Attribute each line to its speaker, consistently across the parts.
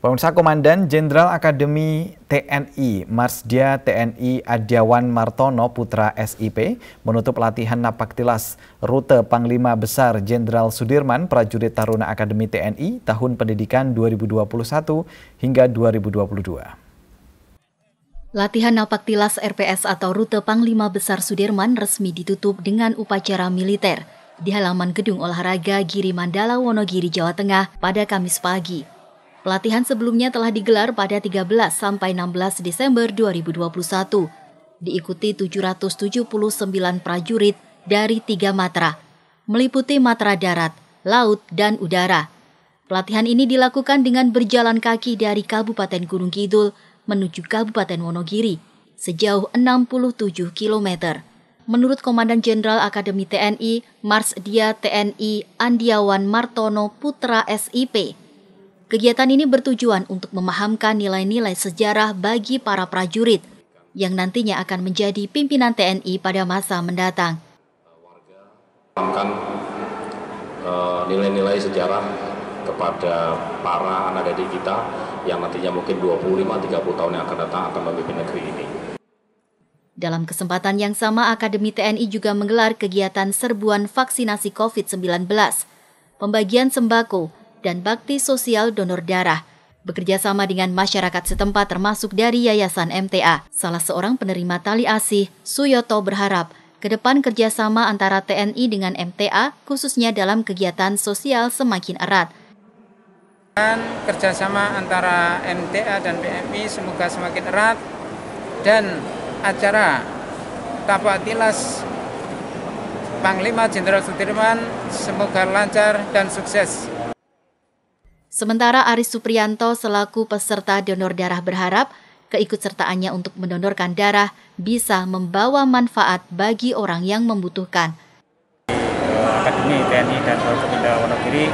Speaker 1: Pemirsa Komandan Jenderal Akademi TNI Marsdia TNI Adiawan Martono Putra SIP menutup latihan Napaktilas rute Panglima Besar Jenderal Sudirman Prajurit Taruna Akademi TNI tahun pendidikan 2021 hingga 2022.
Speaker 2: Latihan Napaktilas RPS atau rute Panglima Besar Sudirman resmi ditutup dengan upacara militer di halaman Gedung Olahraga Giri Mandala Wonogiri Jawa Tengah pada Kamis pagi. Pelatihan sebelumnya telah digelar pada 13 sampai 16 Desember 2021. Diikuti 779 prajurit dari tiga matra, meliputi matra darat, laut, dan udara. Pelatihan ini dilakukan dengan berjalan kaki dari Kabupaten Gunung Kidul menuju Kabupaten Wonogiri sejauh 67 km. Menurut Komandan Jenderal Akademi TNI, Marsdia TNI Andiawan Martono Putra SIP, Kegiatan ini bertujuan untuk memahamkan nilai-nilai sejarah bagi para prajurit yang nantinya akan menjadi pimpinan TNI pada masa mendatang. Memahamkan
Speaker 3: e, nilai-nilai sejarah kepada para anak didik kita yang nantinya mungkin 25-30 tahun yang akan datang akan memimpin negeri ini.
Speaker 2: Dalam kesempatan yang sama, Akademi TNI juga menggelar kegiatan serbuan vaksinasi COVID-19, pembagian sembako, dan bakti sosial donor darah, bekerja sama dengan masyarakat setempat termasuk dari Yayasan MTA. Salah seorang penerima tali asih, Suyoto berharap ke depan kerjasama antara TNI dengan MTA khususnya dalam kegiatan sosial semakin erat.
Speaker 3: Dan kerjasama antara MTA dan PMI semoga semakin erat dan acara tapak tilas Panglima Jenderal Sudirman semoga lancar dan sukses.
Speaker 2: Sementara Aris Suprianto selaku peserta donor darah berharap keikutsertaannya untuk mendonorkan darah bisa membawa manfaat bagi orang yang membutuhkan.
Speaker 3: Akademi TNI dan Forkominda Wonogiri,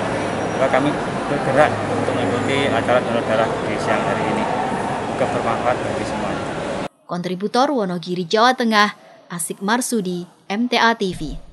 Speaker 3: kami bergerak untuk mengikuti acara donor darah di siang hari ini. Semoga bermanfaat bagi semua.
Speaker 2: Kontributor Wonogiri Jawa Tengah, Asik Marsudi, MTA TV.